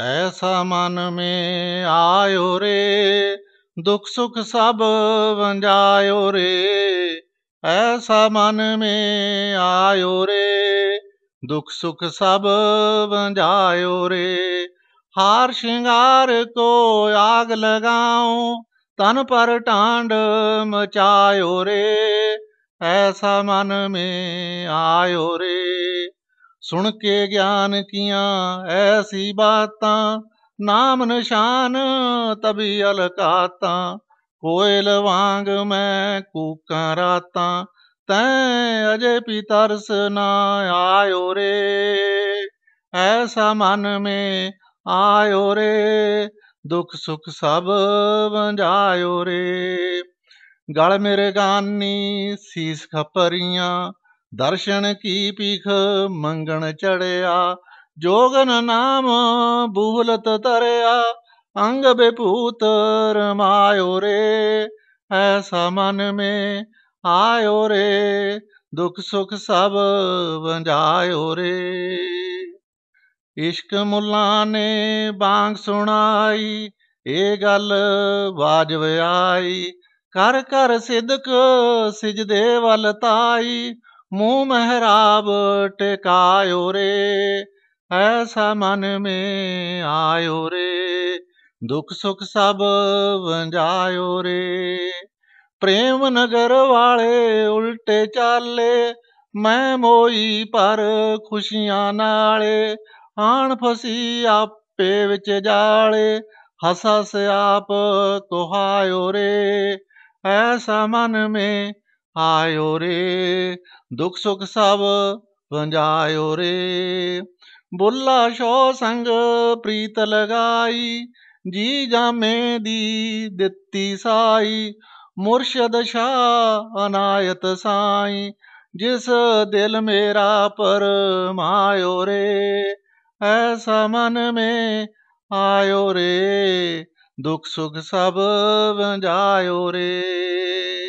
ਐਸਾ ਮਨ ਮੇ ਆਇਓ ਰੇ ਦੁਖ ਸੁਖ ਸਭ ਵੰਜਾਇਓ ਰੇ ਐਸਾ ਮਨ ਮੇ ਆਇਓ ਰੇ ਦੁਖ ਸੁਖ ਸਭ ਵੰਜਾਇਓ ਰੇ ਹਾਰ ਸ਼ਿੰਗਾਰ ਕੋ ਆਗ ਲਗਾਉ ਤਨ ਪਰ ਟਾਂਡ ਮਚਾਇਓ ਰੇ ਐਸਾ ਮਨ ਮੇ ਆਇਓ ਰੇ ਸੁਣ ਕੇ ਗਿਆਨ ਕੀਆਂ ਐਸੀ ਬਾਤਾਂ ਨਾਮ ਨਿਸ਼ਾਨ ਤਬੀ ਅਲਕਾਤਾ ਕੋਇਲ ਵਾਂਗ ਮੈਂ ਕੂਕਾਂ ਰਾਤਾਂ ਤੈ ਅਜੇ ਪੀ ਤਰਸ ਨਾ ਆਇਓ ਰੇ ਐਸਾ ਮਨ ਮੇ ਆਇਓ ਰੇ ਦੁੱਖ ਸੁਖ ਸਭ ਵੰਜਾਇਓ ਰੇ ਗਲ ਮੇਰੇ ਗਾਨੀ ਸੀਸ ਖਪਰੀਆਂ ਦਰਸ਼ਨ ਕੀ ਪੀਖ ਮੰਗਣ ਚੜਿਆ ਜੋਗਨ ਨਾਮ ਬੂਹਲਤ ਤਰਿਆ ਅੰਗ ਬੇਪੂਤ ਰਮਾਇਓ ਰੇ ਐਸਾ ਮਨ ਮੇ ਆਇਓ ਰੇ ਦੁਖ ਸੁਖ ਸਭ ਵੰਜਾਇਓ ਰੇ ਇਸ਼ਕ ਮੁੱਲਾ ਨੇ ਬਾਗ ਸੁਣਾਈ ਇਹ ਗੱਲ ਬਾਜਵ ਆਈ ਕਰ ਕਰ ਸਿਦਕ ਸਿਜਦੇ ਵੱਲ ਤਾਈ ਮੂੰਹ ਮਹਿਰਾਬ ਟਿਕਾਇਓ ਰੇ ਐਸਾ ਮਨ ਮੇ ਆਇਓ ਰੇ ਦੁੱਖ ਸੁਖ ਸਭ ਵੰਜਾਇਓ ਰੇ ਪ੍ਰੇਮ ਨਗਰ ਵਾਲੇ ਉਲਟੇ ਚਾਲੇ ਮੈਂ ਮੋਈ ਪਰ ਖੁਸ਼ੀਆਂ ਨਾਲੇ ਆਣ ਫਸੀ ਆਪੇ ਵਿੱਚ ਜਾਲੇ ਹਸਸ ਆਪ ਤੋਹਾਇਓ ਰੇ ਐਸਾ ਮਨ ਮੇ ਆਇਓ ਰੇ ਦੁੱਖ ਸੁਖ ਸਭ ਵੰਜਾਇਓ ਰੇ ਬੁੱਲਾ ਸ਼ੋ ਸੰਗ ਪ੍ਰੀਤ ਲਗਾਈ ਜੀ ਜਾਮੇ ਦੀ ਦਿੱਤੀ ਸਾਈ ਮੁਰਸ਼ਦ ਸ਼ਾ ਅਨਾਇਤ ਸਾਈ ਜਿਸ ਦਿਲ ਮੇਰਾ ਪਰਮਾਇਓ ਰੇ ਐਸਾ ਮਨ ਮੇ ਆਇਓ ਰੇ ਦੁੱਖ ਸੁਖ ਸਭ ਵੰਜਾਇਓ ਰੇ